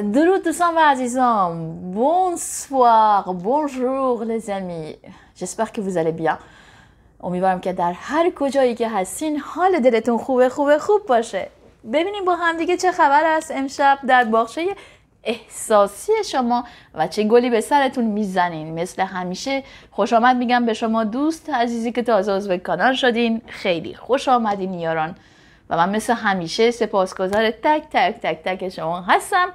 Doulou و عزیزم bonsoir, bonjour les amis. J'espère que vous allez امیدوارم که در هر کجایی که هستین حال دلتون خوبه خوبه خوب باشه ببینیم با هم دیگه چه خبر است امشب در باغچه احساسی شما و چه گلی به سرتون میزنین مثل همیشه خوش آمد میگم به شما دوست عزیزی که تازه عضو کانال شدین خیلی خوش آمدین یاران و من مثل همیشه سپاسگزار تک تک تک تک شما هستم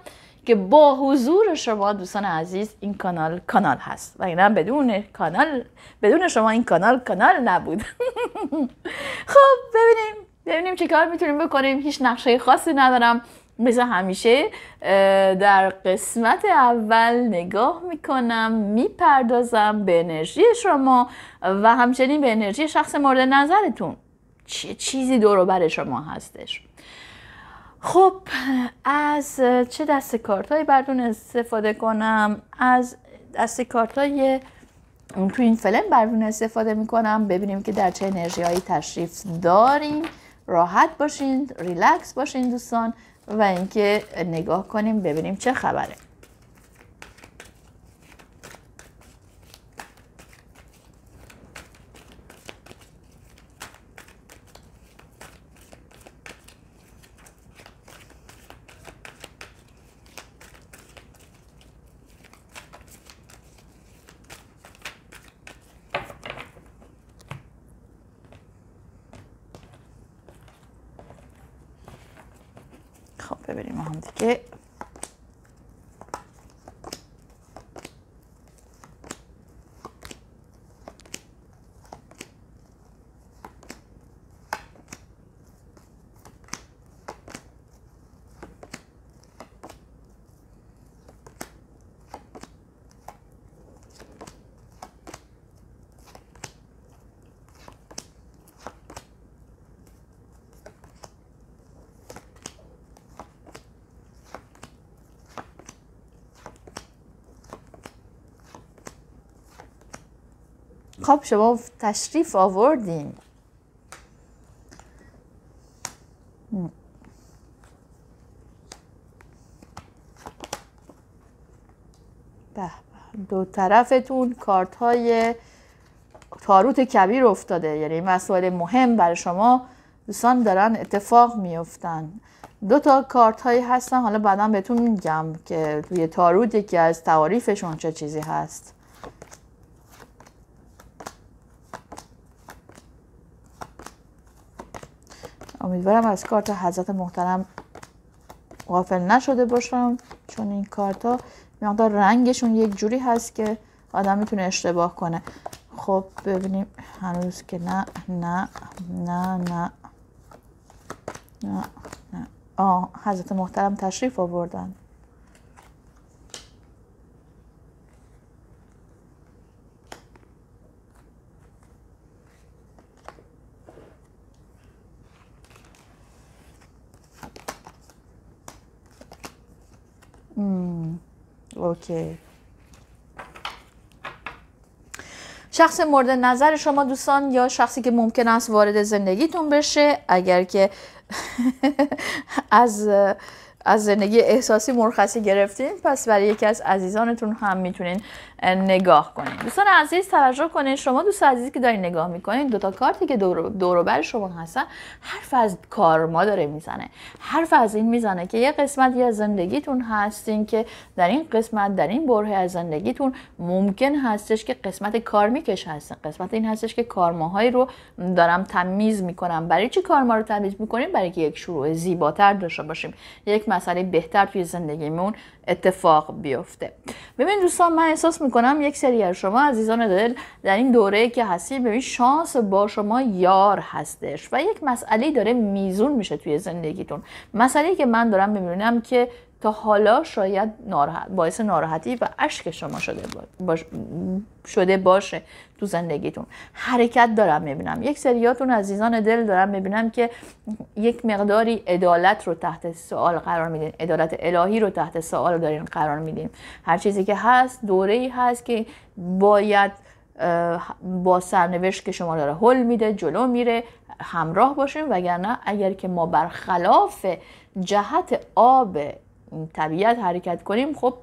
که با حضور شما دوستان عزیز این کانال کانال هست و اینا بدون کانال بدون شما این کانال کانال نبود خب ببینیم ببینیم چه کار میتونیم بکنیم هیچ نقشه خاصی ندارم مثل همیشه در قسمت اول نگاه میکنم میپردازم به انرژی شما و همچنین به انرژی شخص مورد نظرتون چه چیزی دور بر شما هستش خب از چه دست کارت های بردون استفاده کنم از دست کارت های تو این فلم بردون استفاده میکنم ببینیم که در چه انرژی هایی تشریف داریم راحت باشین ریلکس باشین دوستان و اینکه نگاه کنیم ببینیم چه خبره خب شما تشریف آوردین دو طرفتون کارت های تاروت کبیر افتاده یعنی مسائل مهم برای شما دوستان دارن اتفاق میفتن دو تا کارت هایی هستن حالا بعدا بهتون میگم که توی تاروت یکی از تعاریفشون چه چیزی هست امیدوارم از کارت حضرت محترم غافل نشده باشم چون این کارت ها مقدار رنگشون یک جوری هست که آدم میتونه اشتباه کنه خب ببینیم هنوز که نه نه نه نه نه, نه. آه حضرت محترم تشریف آوردن اوکی شخص مورد نظر شما دوستان یا شخصی که ممکن است وارد زندگیتون بشه اگر که از از زندگی احساسی مرخصی گرفتین پس برای یکی از عزیزانتون هم میتونین نگاه کنین دوستان عزیز توجه کنین شما دوست عزیزی که دارین نگاه میکنین دوتا کارتی که دور بر شما هستن حرف از کارما داره میزنه حرف از این میزنه که یه قسمت از زندگیتون هستین که در این قسمت در این بره از زندگیتون ممکن هستش که قسمت کارمیکش هستن قسمت این هستش که کارماهایی رو دارم تمیز میکنم برای چی کارما رو تمیز میکنیم برای که یک شروع زیباتر داشته باشیم یک مسئله بهتر توی زندگیمون اتفاق بیفته ببین دوستان من احساس میکنم یک سری از شما عزیزان دل در این دوره که هستی، ببین شانس با شما یار هستش و یک مسئله داره میزون میشه توی زندگیتون مسئله که من دارم میبینم که حالا شاید ناراحت باعث ناراحتی و اشک شما شده, باش... شده باشه تو زندگیتون حرکت دارم میبینم یک سریاتون عزیزان دل دارم میبینم که یک مقداری عدالت رو تحت سوال قرار میدین عدالت الهی رو تحت سوال دارین قرار میدین هر چیزی که هست دوره ای هست که باید با سرنوشت که شما داره حل میده جلو میره همراه باشیم وگرنه اگر که ما برخلاف جهت آب طبیعت حرکت کنیم خب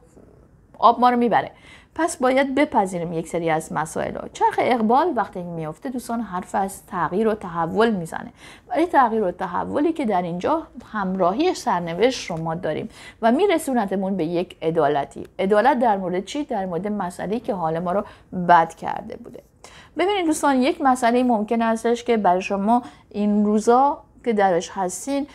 آب ما رو میبره پس باید بپذیریم یک سری از مسائل رو چرخ اقبال وقتی میافته دوستان حرف از تغییر و تحول میزنه ولی تغییر و تحولی که در اینجا همراهی سرنوشت رو ما داریم و میرسونتمون به یک عدالتی عدالت در مورد چی در مورد مسئله که حال ما رو بد کرده بوده ببینید دوستان یک مسئله ممکن هستش که برای شما این روزا که درش هستین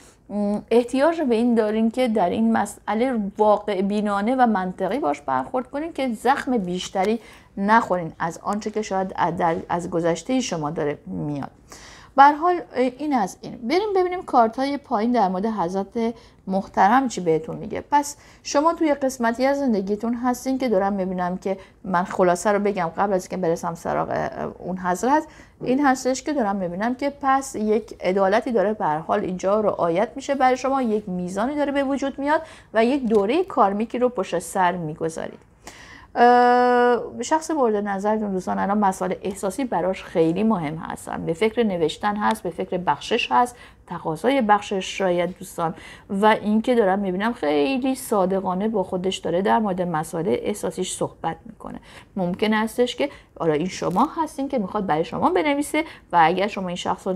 احتیاج به این دارین که در این مسئله واقع بینانه و منطقی باش برخورد کنین که زخم بیشتری نخورین از آنچه که شاید از گذشته شما داره میاد بر حال این از این بریم ببینیم کارت های پایین در مورد حضرت محترم چی بهتون میگه پس شما توی قسمتی از زندگیتون هستین که دارم میبینم که من خلاصه رو بگم قبل از که برسم سراغ اون حضرت این هستش که دارم میبینم که پس یک عدالتی داره بر حال اینجا رعایت میشه برای شما یک میزانی داره به وجود میاد و یک دوره کارمیکی رو پشت سر میگذارید شخص مورد نظر دوستان الان مسائل احساسی براش خیلی مهم هستن به فکر نوشتن هست به فکر بخشش هست تقاضای بخشش شاید دوستان و اینکه دارم میبینم خیلی صادقانه با خودش داره در مورد مسائل احساسیش صحبت میکنه ممکن هستش که آره این شما هستین که میخواد برای شما بنویسه و اگر شما این شخص رو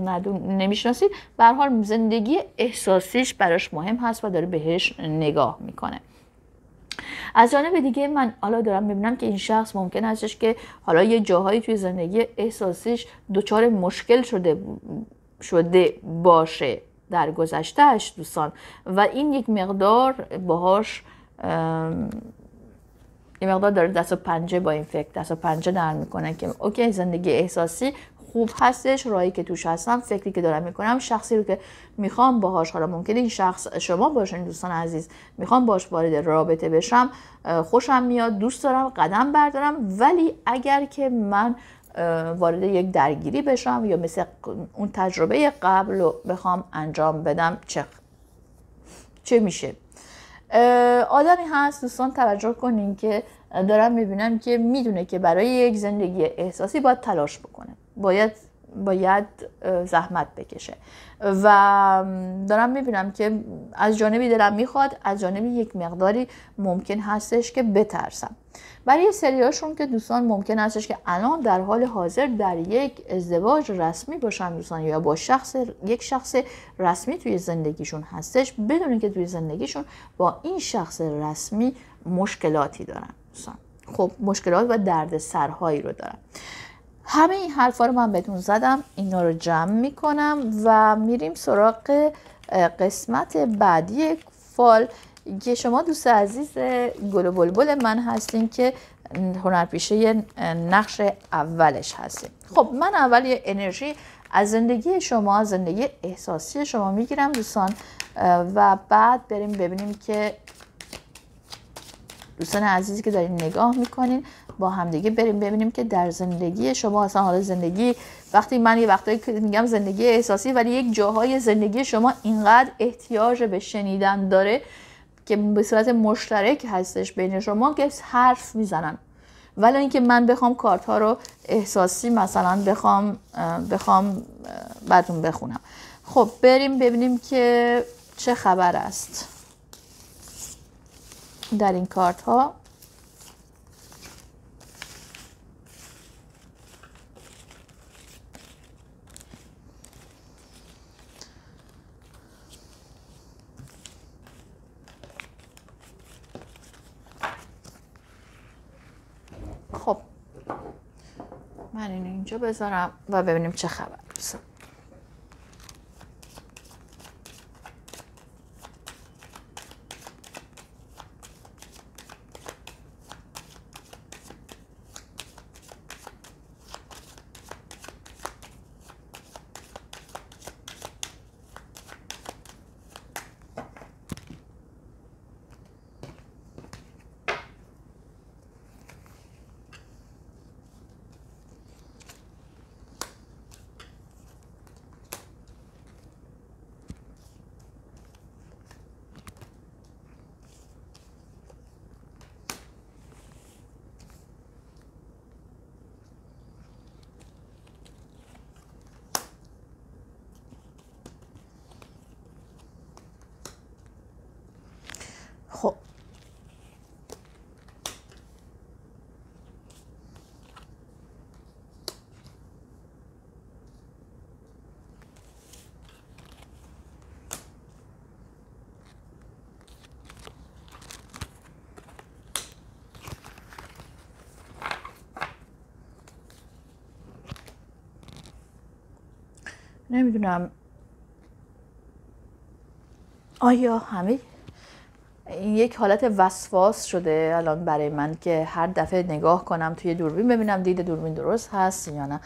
نمیشناسید به حال زندگی احساسیش براش مهم هست و داره بهش نگاه میکنه از جانب دیگه من حالا دارم میبینم که این شخص ممکن هستش که حالا یه جاهایی توی زندگی احساسیش دچار مشکل شده شده باشه در گذشتهش دوستان و این یک مقدار باهاش یه مقدار داره دست و پنجه با این فکر دست و پنجه در میکنه که اوکی زندگی احساسی خوب هستش رایی که توش هستم فکری که دارم میکنم شخصی رو که میخوام باهاش حالا ممکنه این شخص شما باشین دوستان عزیز میخوام باش وارد رابطه بشم خوشم میاد دوست دارم قدم بردارم ولی اگر که من وارد یک درگیری بشم یا مثل اون تجربه قبل رو بخوام انجام بدم چه چه میشه آدمی هست دوستان توجه کنین که دارم میبینم که میدونه که برای یک زندگی احساسی باید تلاش بکنه باید باید زحمت بکشه و دارم میبینم که از جانبی دلم میخواد از جانبی یک مقداری ممکن هستش که بترسم برای سریاشون که دوستان ممکن هستش که الان در حال حاضر در یک ازدواج رسمی باشن دوستان یا با شخص یک شخص رسمی توی زندگیشون هستش بدون که توی زندگیشون با این شخص رسمی مشکلاتی دارن دوستان خب مشکلات و درد سرهایی رو دارن همه این حرفا رو من بهتون زدم اینا رو جمع میکنم و میریم سراغ قسمت بعدی فال که شما دوست عزیز گل و بلبل من هستین که هنرپیشه نقش اولش هستین خب من اول یه انرژی از زندگی شما زندگی احساسی شما میگیرم دوستان و بعد بریم ببینیم که دوستان عزیزی که دارین نگاه میکنین با همدیگه بریم ببینیم که در زندگی شما اصلا حالا زندگی وقتی من یه وقتایی که میگم زندگی احساسی ولی یک جاهای زندگی شما اینقدر احتیاج به شنیدن داره که به صورت مشترک هستش بین شما که حرف میزنن ولی اینکه من بخوام کارت ها رو احساسی مثلا بخوام بخوام براتون بخونم خب بریم ببینیم که چه خبر است در این کارت ها من اینو اینجا بذارم و ببینیم چه خبر نمیدونم آیا همه این یک حالت وسواس شده الان برای من که هر دفعه نگاه کنم توی دوربین ببینم دید دوربین درست هست یا نه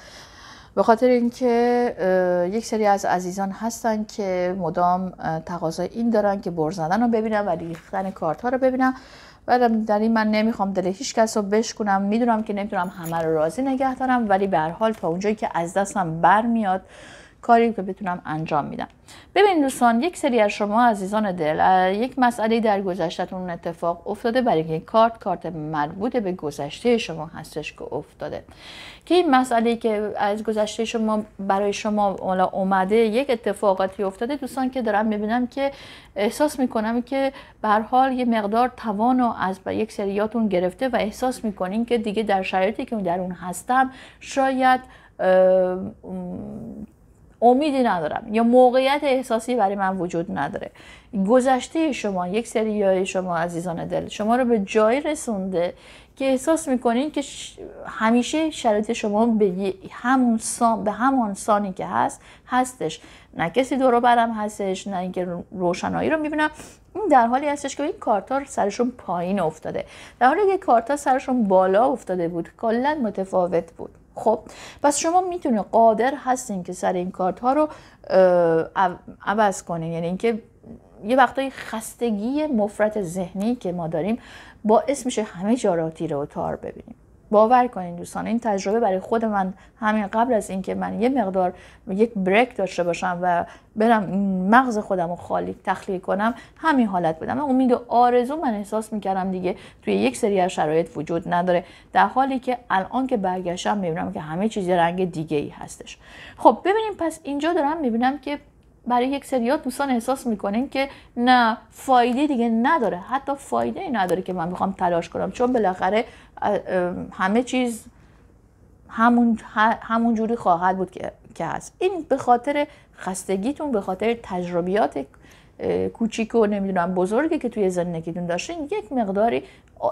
به خاطر اینکه یک سری از عزیزان هستن که مدام تقاضای این دارن که برزدن رو ببینم و ریختن کارت ها رو ببینم و در این من نمیخوام دل هیچ کس رو بشکنم میدونم که نمیتونم همه رو راضی نگه دارم ولی به هر حال تا اونجایی که از دستم برمیاد کاری که بتونم انجام میدم ببینید دوستان یک سری از شما عزیزان دل یک مسئله در گذشتتون اتفاق افتاده برای که کارت کارت مربوط به گذشته شما هستش که افتاده که این مسئله که از گذشته شما برای شما اومده یک اتفاقاتی افتاده دوستان که دارم میبینم که احساس میکنم که به حال یه مقدار توانو از یک سریاتون گرفته و احساس میکنین که دیگه در شرایطی که در اون هستم شاید امیدی ندارم یا موقعیت احساسی برای من وجود نداره گذشته شما یک سری شما عزیزان دل شما رو به جایی رسونده که احساس میکنین که همیشه شرایط شما به همون سان به همان سانی که هست هستش نه کسی دور برم هستش نه اینکه روشنایی رو میبینم این در حالی هستش که این کارتا سرشون پایین افتاده در حالی که کارتا سرشون بالا افتاده بود کلا متفاوت بود خب پس شما میتونه قادر هستین که سر این کارت ها رو عوض کنین یعنی اینکه یه وقتای خستگی مفرت ذهنی که ما داریم باعث میشه همه جاراتی رو تار ببینیم باور کنین دوستان این تجربه برای خود من همین قبل از اینکه من یه مقدار یک بریک داشته باشم و برم مغز خودم رو خالی تخلیه کنم همین حالت بودم من امید و آرزو من احساس میکردم دیگه توی یک سری از شرایط وجود نداره در حالی که الان که برگشتم میبینم که همه چیز رنگ دیگه ای هستش خب ببینیم پس اینجا دارم میبینم که برای یک سریات دوستان احساس میکنین که نه فایده دیگه نداره حتی فایده ای نداره که من میخوام تلاش کنم چون بالاخره همه چیز همون همون جوری خواهد بود که که هست این به خاطر خستگیتون به خاطر تجربیات کوچیک و نمیدونم بزرگی که توی زندگیتون داشتین یک مقداری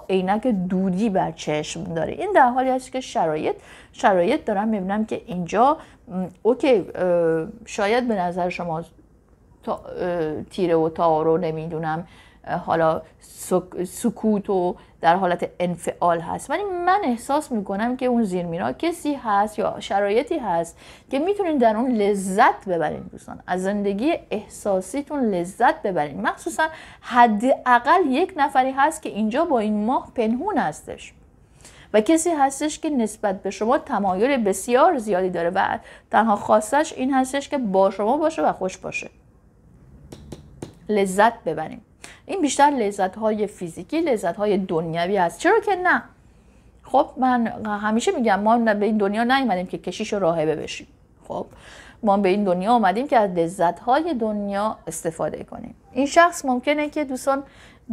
عینک دودی بر چشم داره این در حالی است که شرایط شرایط دارم میبینم که اینجا اوکی شاید به نظر شما تیره و تارو نمیدونم حالا سکوت و در حالت انفعال هست ولی من احساس میکنم که اون زیرمیرا کسی هست یا شرایطی هست که میتونین در اون لذت ببرین دوستان از زندگی احساسیتون لذت ببرین مخصوصا حداقل یک نفری هست که اینجا با این ماه پنهون هستش و کسی هستش که نسبت به شما تمایل بسیار زیادی داره و تنها خواستش این هستش که با شما باشه و خوش باشه لذت ببریم این بیشتر لذت های فیزیکی لذت های دنیوی است چرا که نه خب من همیشه میگم ما به این دنیا نیومدیم که کشیش و راهبه بشیم خب ما به این دنیا آمدیم که از لذت های دنیا استفاده کنیم این شخص ممکنه که دوستان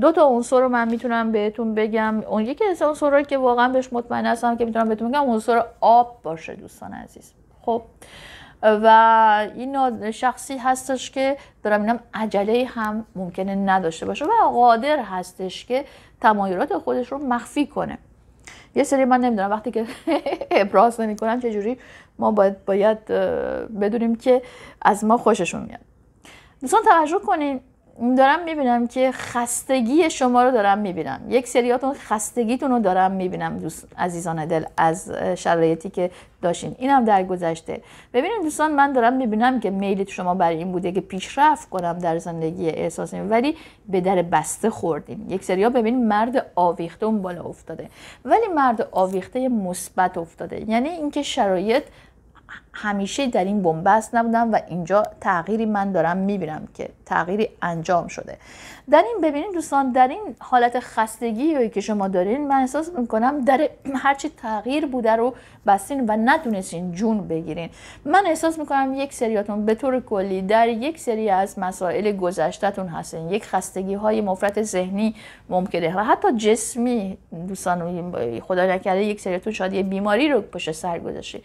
دو تا عنصر رو من میتونم بهتون بگم اون یکی از رو که واقعا بهش مطمئن هستم که میتونم بهتون بگم عنصر آب باشه دوستان عزیز خب و این شخصی هستش که دارم اینم عجله هم ممکنه نداشته باشه و قادر هستش که تمایلات خودش رو مخفی کنه یه سری من نمیدونم وقتی که ابراز نمی کنم چجوری ما باید باید بدونیم که از ما خوششون میاد دوستان توجه کنین دارم میبینم که خستگی شما رو دارم میبینم یک سریاتون خستگیتون رو دارم میبینم دوست عزیزان دل از شرایطی که داشتین اینم در گذشته ببینید دوستان من دارم میبینم که میلیت شما برای این بوده که پیشرفت کنم در زندگی احساسی ولی به در بسته خوردیم یک سریا ببین مرد آویخته اون بالا افتاده ولی مرد آویخته مثبت افتاده یعنی اینکه شرایط همیشه در این بنبست نبودم و اینجا تغییری من دارم میبینم که تغییری انجام شده در این ببینید دوستان در این حالت خستگی که شما دارین من احساس میکنم در هرچی تغییر بوده رو بستین و نتونستین جون بگیرین من احساس می میکنم یک سریاتون به طور کلی در یک سری از مسائل گذشتتون هستین یک خستگی های مفرت ذهنی ممکنه و حتی جسمی دوستان خدا نکرده یک سریاتون شاید یه بیماری رو پشت سر گذاشتی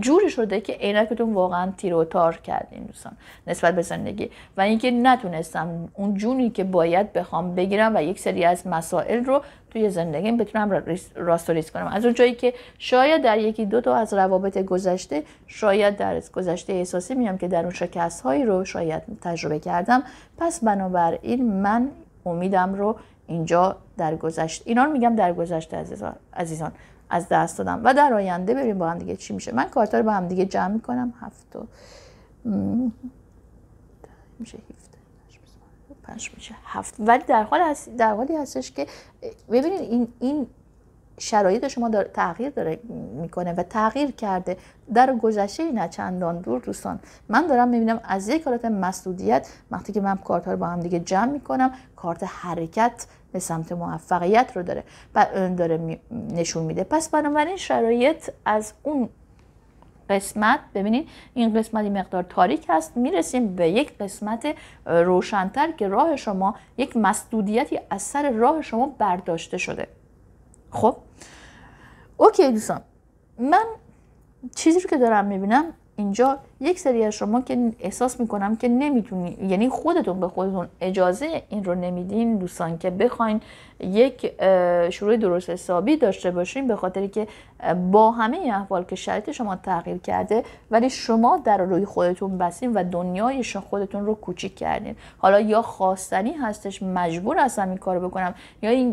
جوری شده که عینکتون واقعا تیروتار تار کردین دوستان نسبت به زندگی و اینکه نتونستم اون جونی که باید بخوام بگیرم و یک سری از مسائل رو توی زندگیم بتونم راست کنم از اون جایی که شاید در یکی دو تا از روابط گذشته شاید در گذشته احساسی میام که در اون شکست هایی رو شاید تجربه کردم پس بنابراین من امیدم رو اینجا در گذشته اینا رو میگم در گذشته عزیزان, از دست دادم و در آینده ببینیم با هم دیگه چی میشه من کارتا رو با هم دیگه جمع میکنم هفت هفت میشه هفت ولی در حال هست در حالی هستش که ببینید این این شرایط شما دار تغییر داره میکنه و تغییر کرده در گذشته نه چندان دور دوستان من دارم میبینم از یک حالت مصدودیت وقتی که من کارت ها رو با هم دیگه جمع میکنم کارت حرکت به سمت موفقیت رو داره و داره نشون میده پس بنابراین شرایط از اون قسمت ببینید این قسمت مقدار تاریک هست میرسیم به یک قسمت روشنتر که راه شما یک مسدودیتی از سر راه شما برداشته شده خب اوکی دوستان من چیزی رو که دارم میبینم اینجا یک سری از شما که احساس میکنم که نمیتونی یعنی خودتون به خودتون اجازه این رو نمیدین دوستان که بخواین یک شروع درست حسابی داشته باشین به خاطر که با همه احوال که شرط شما تغییر کرده ولی شما در روی خودتون بسین و دنیای خودتون رو کوچیک کردین حالا یا خواستنی هستش مجبور هستم این کارو بکنم یا این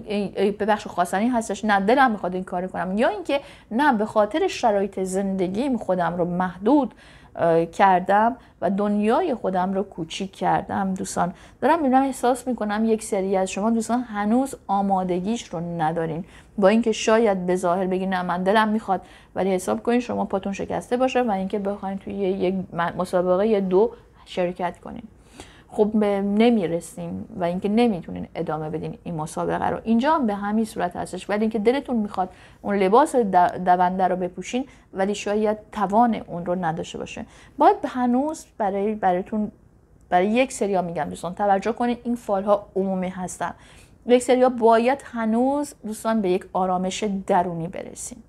ببخش خواستنی هستش نه دلم میخواد این کارو کنم یا اینکه نه به خاطر شرایط زندگیم خودم رو محدود کردم و دنیای خودم رو کوچیک کردم دوستان دارم میبینم احساس میکنم یک سری از شما دوستان هنوز آمادگیش رو ندارین با اینکه شاید به ظاهر بگین نه من دلم میخواد ولی حساب کنین شما پاتون شکسته باشه و اینکه بخواین توی یک مسابقه دو شرکت کنین خب نمیرسیم و اینکه نمیتونین ادامه بدین این مسابقه رو اینجا هم به همین صورت هستش ولی اینکه دلتون میخواد اون لباس دونده رو بپوشین ولی شاید توان اون رو نداشته باشه باید هنوز برای براتون برای یک سریا میگم دوستان توجه کنید این فال ها عمومی هستن یک ها باید هنوز دوستان به یک آرامش درونی برسیم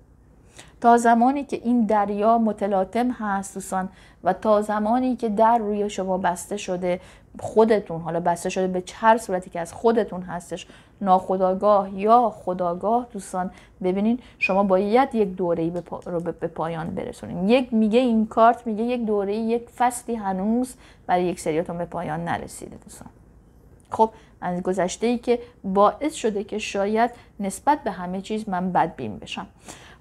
تا زمانی که این دریا متلاطم هست دوستان و تا زمانی که در روی شما بسته شده خودتون حالا بسته شده به هر صورتی که از خودتون هستش ناخداگاه یا خداگاه دوستان ببینین شما باید یک دوره به رو به پایان برسونین یک میگه این کارت میگه یک دوره یک فصلی هنوز برای یک سریاتون به پایان نرسیده دوستان خب از گذشته ای که باعث شده که شاید نسبت به همه چیز من بدبین بشم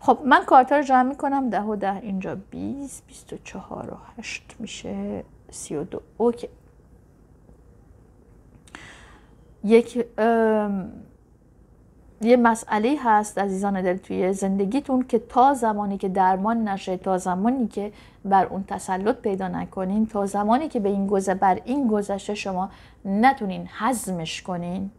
خب من کارتا رو جمع میکنم ده و ده اینجا 20 24 و 8 میشه 32 اوکی یک یه مسئله هست عزیزان دل توی زندگیتون که تا زمانی که درمان نشه تا زمانی که بر اون تسلط پیدا نکنین تا زمانی که به این گذه بر این گذشته شما نتونین حزمش کنین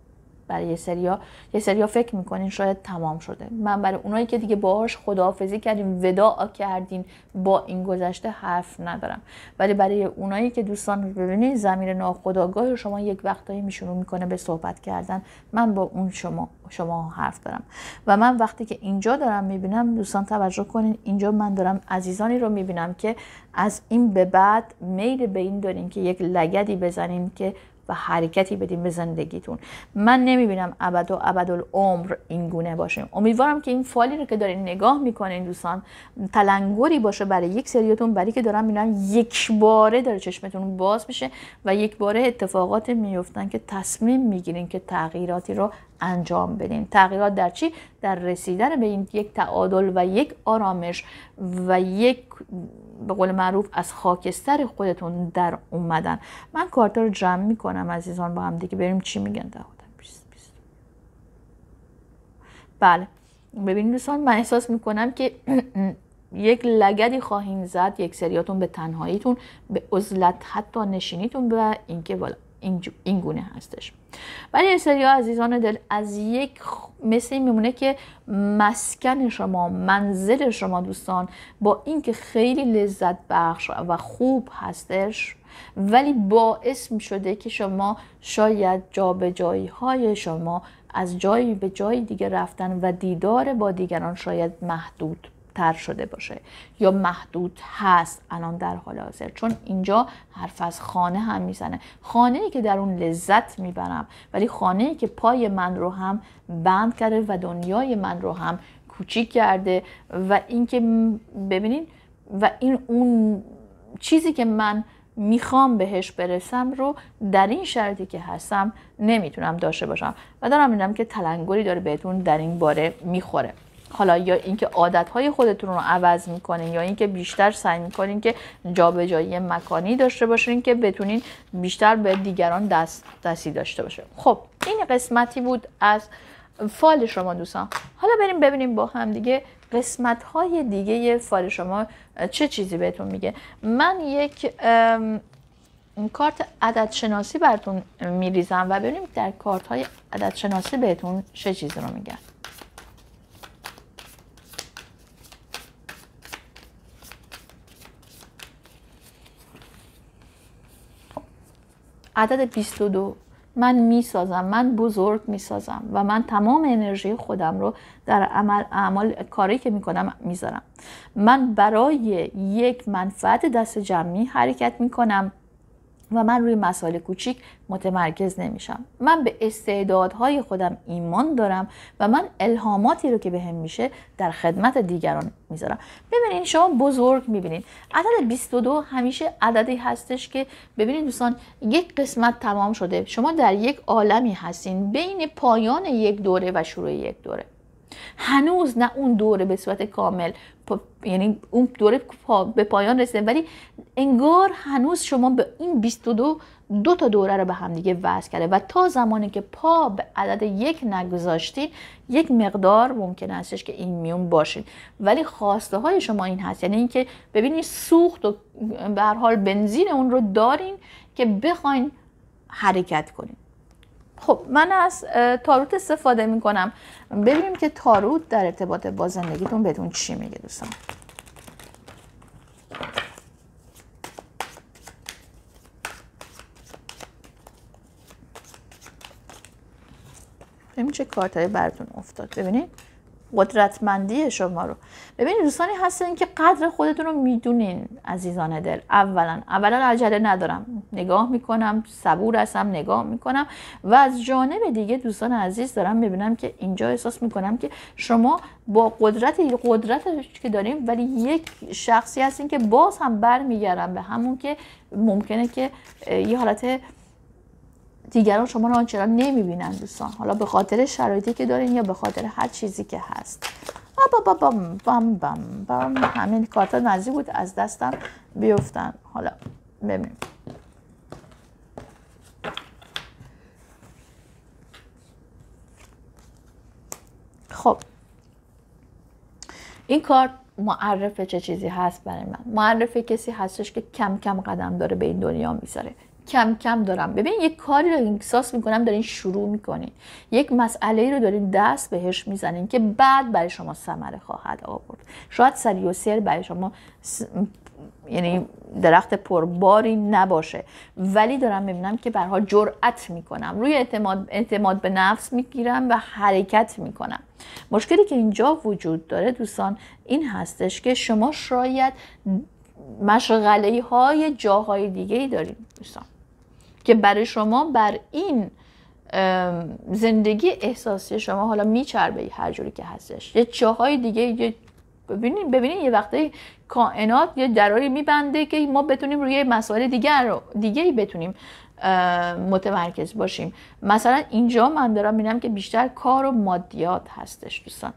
برای یه سریا یه سریا فکر میکنین شاید تمام شده من برای اونایی که دیگه باهاش خداحافظی کردیم وداع کردین با این گذشته حرف ندارم ولی برای اونایی که دوستان ببینید زمین ناخداگاه شما یک وقتایی میشونو میکنه به صحبت کردن من با اون شما شما حرف دارم و من وقتی که اینجا دارم میبینم دوستان توجه کنین اینجا من دارم عزیزانی رو میبینم که از این به بعد میل به این دارین که یک لگدی بزنین که و حرکتی بدیم به زندگیتون من نمیبینم ابد و ابد العمر این گونه باشیم امیدوارم که این فالی رو که دارین نگاه میکنین دوستان تلنگری باشه برای یک سریاتون برای که دارم میبینم یک باره داره چشمتون باز میشه و یک باره اتفاقات میفتن که تصمیم میگیرین که تغییراتی رو انجام بدین. تغییرات در چی در رسیدن به این یک تعادل و یک آرامش و یک به قول معروف از خاکستر خودتون در اومدن من کارتا رو جمع میکنم عزیزان با هم دیگه بریم چی میگن ده بیست بیست بله ببینید دوستان من احساس میکنم که یک لگدی خواهیم زد یک سریاتون به تنهاییتون به عزلت حتی نشینیتون و اینکه این, گونه هستش ولی سری عزیزان دل از یک مثل میمونه که مسکن شما منزل شما دوستان با اینکه خیلی لذت بخش و خوب هستش ولی باعث می شده که شما شاید جا به جایی های شما از جایی به جایی دیگه رفتن و دیدار با دیگران شاید محدود کمتر شده باشه یا محدود هست الان در حال حاضر چون اینجا حرف از خانه هم میزنه خانه ای که در اون لذت میبرم ولی خانه ای که پای من رو هم بند کرده و دنیای من رو هم کوچیک کرده و اینکه ببینین و این اون چیزی که من میخوام بهش برسم رو در این شرطی که هستم نمیتونم داشته باشم و دارم میدم که تلنگری داره بهتون در این باره میخوره حالا یا اینکه عادتهای خودتون رو عوض میکنین یا اینکه بیشتر سعی میکنین که جابجایی مکانی داشته باشین که بتونین بیشتر به دیگران دست دستی داشته باشه خب این قسمتی بود از فال شما دوستان حالا بریم ببینیم با هم دیگه قسمت های دیگه فال شما چه چیزی بهتون میگه من یک کارت عدد شناسی براتون میریزم و ببینیم در کارت های عدد شناسی بهتون چه چیزی رو میگن عدد 22 من میسازم من بزرگ میسازم و من تمام انرژی خودم رو در عمل اعمال کاری که میکنم میذارم من برای یک منفعت دست جمعی حرکت میکنم و من روی مسائل کوچیک متمرکز نمیشم من به استعدادهای خودم ایمان دارم و من الهاماتی رو که بهم میشه در خدمت دیگران میذارم ببینین شما بزرگ میبینین عدد 22 همیشه عددی هستش که ببینین دوستان یک قسمت تمام شده شما در یک عالمی هستین بین پایان یک دوره و شروع یک دوره هنوز نه اون دوره به صورت کامل یعنی اون دوره پا... به پایان رسیده ولی انگار هنوز شما به این 22 دو تا دوره رو به هم دیگه وصل کرده و تا زمانی که پا به عدد یک نگذاشتید یک مقدار ممکن هستش که این میون باشید ولی خواسته های شما این هست یعنی اینکه ببینید سوخت و به حال بنزین اون رو دارین که بخواین حرکت کنید خب من از تاروت استفاده می کنم ببینیم که تاروت در ارتباط با زندگیتون بدون چی میگه دوستان ببینیم چه کارتای براتون افتاد ببینید قدرتمندی شما رو ببینید دوستانی هستن که قدر خودتون رو میدونین عزیزان دل اولا اولا عجله ندارم نگاه میکنم صبور هستم نگاه میکنم و از جانب دیگه دوستان عزیز دارم میبینم که اینجا احساس میکنم که شما با قدرت قدرت که داریم ولی یک شخصی هستین که باز هم برمیگردم به همون که ممکنه که یه حالت دیگران شما رو آنچنان نمیبینن دوستان حالا به خاطر شرایطی که دارین یا به خاطر هر چیزی که هست با بام بام بام بام همین کارتا نزدیک بود از دستم بیفتن حالا ببینیم خب این کارت معرف چه چیزی هست برای من معرف کسی هستش که کم کم قدم داره به این دنیا میذاره کم کم دارم ببین یک کاری رو احساس میکنم دارین شروع میکنین یک مسئله رو دارین دست بهش میزنین که بعد برای شما ثمره خواهد آورد شاید سری و سر برای شما یعنی درخت پرباری نباشه ولی دارم میبینم که برها جرأت میکنم روی اعتماد, اعتماد به نفس میگیرم و حرکت میکنم مشکلی که اینجا وجود داره دوستان این هستش که شما شاید مشغله های جاهای دیگه ای دوستان که برای شما بر این زندگی احساسی شما حالا میچربه هر جوری که هستش یه جاهای دیگه یه ببینین یه وقتی کائنات یه دراری میبنده که ما بتونیم روی مسائل دیگر رو دیگه بتونیم متمرکز باشیم مثلا اینجا من دارم میبینم که بیشتر کار و مادیات هستش دوستان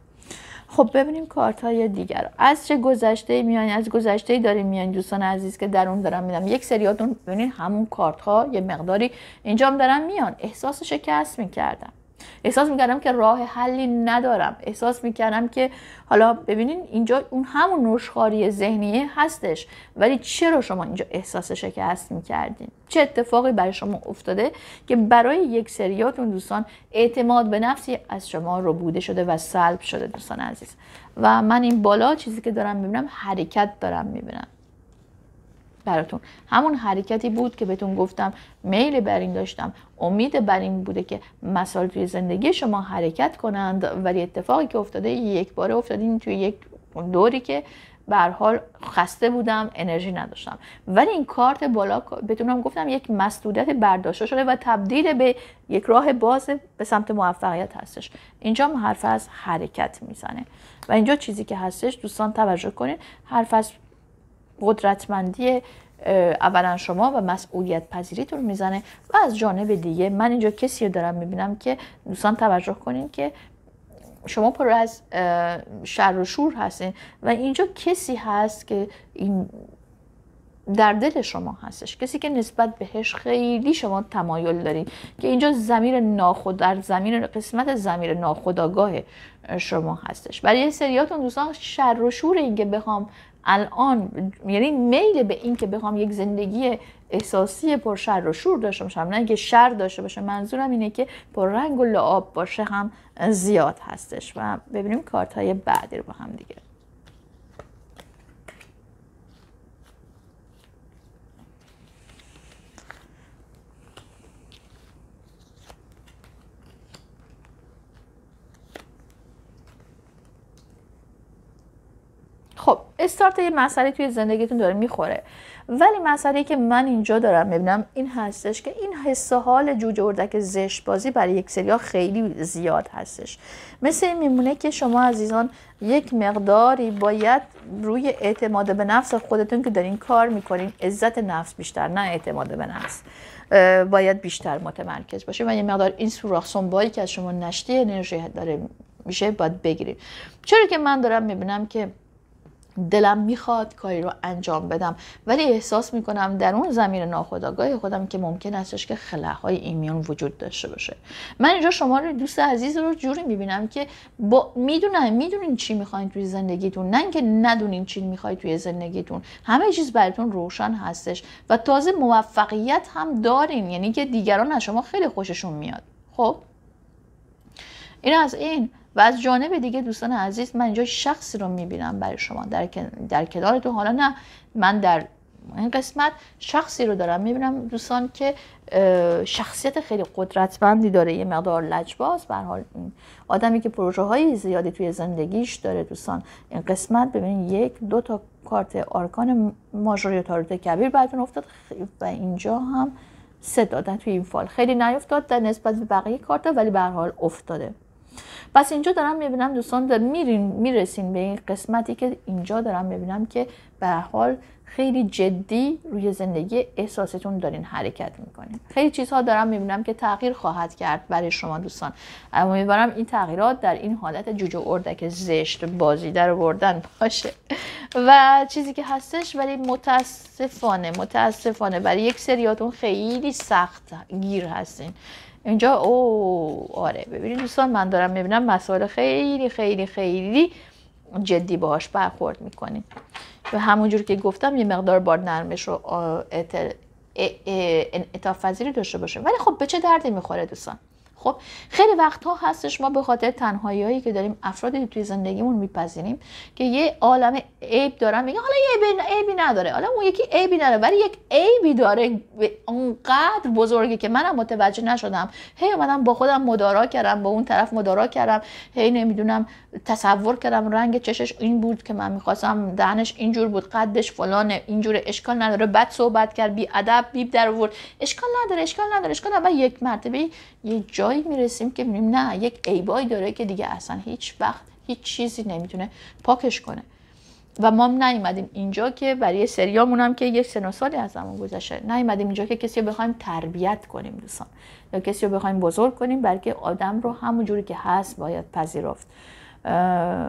خب ببینیم کارت های دیگر از چه گذشته میان از گذشته داریم میان دوستان عزیز که در اون دارم میدم یک سریاتون ببینید همون کارت ها یه مقداری اینجام دارن میان احساس شکست میکردم احساس میکردم که راه حلی ندارم احساس میکردم که حالا ببینین اینجا اون همون نشخاری ذهنیه هستش ولی چرا شما اینجا احساس شکست میکردین چه اتفاقی برای شما افتاده که برای یک سریاتون دوستان اعتماد به نفسی از شما رو بوده شده و سلب شده دوستان عزیز و من این بالا چیزی که دارم میبینم حرکت دارم میبینم براتون همون حرکتی بود که بهتون گفتم میل بر این داشتم امید بر این بوده که مسائل توی زندگی شما حرکت کنند ولی اتفاقی که افتاده یک باره افتادین توی یک دوری که به حال خسته بودم انرژی نداشتم ولی این کارت بالا بتونم گفتم یک مسدودت برداشته شده و تبدیل به یک راه باز به سمت موفقیت هستش اینجا هم حرف از حرکت میزنه و اینجا چیزی که هستش دوستان توجه کنید حرف از قدرتمندی اولا شما و مسئولیت پذیریتون میزنه و از جانب دیگه من اینجا کسی رو دارم میبینم که دوستان توجه کنین که شما پر از شر و شور هستین و اینجا کسی هست که این در دل شما هستش کسی که نسبت بهش خیلی شما تمایل دارین که اینجا زمیر ناخود در زمین قسمت زمیر ناخداگاه شما هستش برای سریاتون دوستان شر و شور این بخوام الان یعنی میل به این که بخوام یک زندگی احساسی پر شر و شور داشته باشم نه اینکه شر داشته باشه منظورم اینه که پر رنگ و لعاب باشه هم زیاد هستش و ببینیم کارت های بعدی رو با هم دیگه استارت یه مسئله توی زندگیتون داره میخوره ولی مسئله که من اینجا دارم میبینم این هستش که این حس حال جوجه اردک زشت بازی برای یک سری ها خیلی زیاد هستش مثل این میمونه که شما عزیزان یک مقداری باید روی اعتماد به نفس خودتون که دارین کار میکنین عزت نفس بیشتر نه اعتماد به نفس باید بیشتر متمرکز باشه و یه مقدار این سوراخ سنبایی که از شما نشتی انرژی داره میشه باید بگیرید چرا که من دارم میبینم که دلم میخواد کاری رو انجام بدم ولی احساس میکنم در اون زمین ناخودآگاه خودم که ممکن استش که خلاهای ایمیون وجود داشته باشه من اینجا شما رو دوست عزیز رو جوری میبینم که با میدونم میدونین چی میخواین توی زندگیتون نه اینکه ندونین چی میخواید توی زندگیتون همه چیز براتون روشن هستش و تازه موفقیت هم دارین یعنی که دیگران از شما خیلی خوششون میاد خب این از این و از جانب دیگه دوستان عزیز من اینجا شخصی رو میبینم برای شما در, در تو حالا نه من در این قسمت شخصی رو دارم میبینم دوستان که شخصیت خیلی قدرتمندی داره یه مقدار لجباز به حال آدمی که پروژه های زیادی توی زندگیش داره دوستان این قسمت ببینید یک دو تا کارت آرکان ماژوری و تاروت کبیر براتون افتاد و اینجا هم سه دادن توی این فال خیلی نیفتاد در نسبت بقیه کارت ولی به حال افتاده پس اینجا دارم میبینم دوستان در میرین میرسین به این قسمتی که اینجا دارم میبینم که به حال خیلی جدی روی زندگی احساستون دارین حرکت میکنین خیلی چیزها دارم میبینم که تغییر خواهد کرد برای شما دوستان اما این تغییرات در این حالت جوجه اردک زشت بازی در وردن باشه و چیزی که هستش ولی متاسفانه متاسفانه برای یک سریاتون خیلی سخت گیر هستین اینجا او آره ببینید دوستان من دارم میبینم مسائل خیلی خیلی خیلی جدی باهاش برخورد میکنیم و همونجور که گفتم یه مقدار بار نرمش رو اتافذیری داشته باشه ولی خب به چه دردی میخوره دوستان خب خیلی وقتها هستش ما به خاطر تنهایی که داریم افرادی توی زندگیمون میپذیریم که یه عالم عیب دارن میگن حالا یه عیبی نداره حالا اون یکی عیبی نداره ولی یک عیبی داره اونقدر بزرگی که منم متوجه نشدم هی اومدم با خودم مدارا کردم با اون طرف مدارا کردم هی نمیدونم تصور کردم رنگ چشش این بود که من میخواستم دهنش اینجور بود قدش فلانه اینجور اشکال نداره بد صحبت کرد بی ادب بیب در اشکال نداره اشکال نداره اشکال نداره یک مرتبه یه جای جایی میرسیم که میبینیم نه یک عیبایی داره که دیگه اصلا هیچ وقت هیچ چیزی نمیتونه پاکش کنه و ما نیومدیم اینجا که برای سریامون هم که یک سن سالی از زمان گذشته نیومدیم اینجا که کسی رو بخوایم تربیت کنیم دوستان یا کسی رو بخوایم بزرگ کنیم بلکه آدم رو همون جوری که هست باید پذیرفت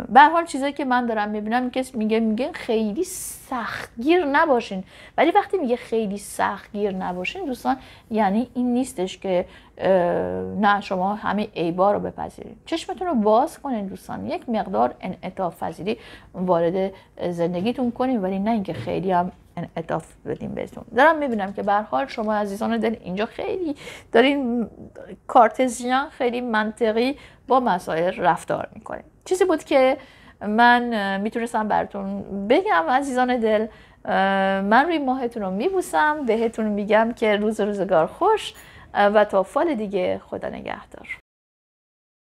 به حال چیزایی که من دارم میبینم که میگه میگه خیلی سختگیر نباشین ولی وقتی میگه خیلی سختگیر نباشین دوستان یعنی این نیستش که نه شما همه ایبار رو بپذیرید چشمتون رو باز کنین دوستان یک مقدار انعطاف پذیری وارد زندگیتون کنین ولی نه اینکه خیلی هم انعطاف بدیم بهتون دارم میبینم که به حال شما عزیزان دل اینجا خیلی دارین کارتزیان خیلی منطقی با مسائل رفتار میکنین چیزی بود که من میتونستم براتون بگم عزیزان دل من روی ماهتون رو میبوسم بهتون میگم که روز روزگار خوش و تا فال دیگه خدا نگهدار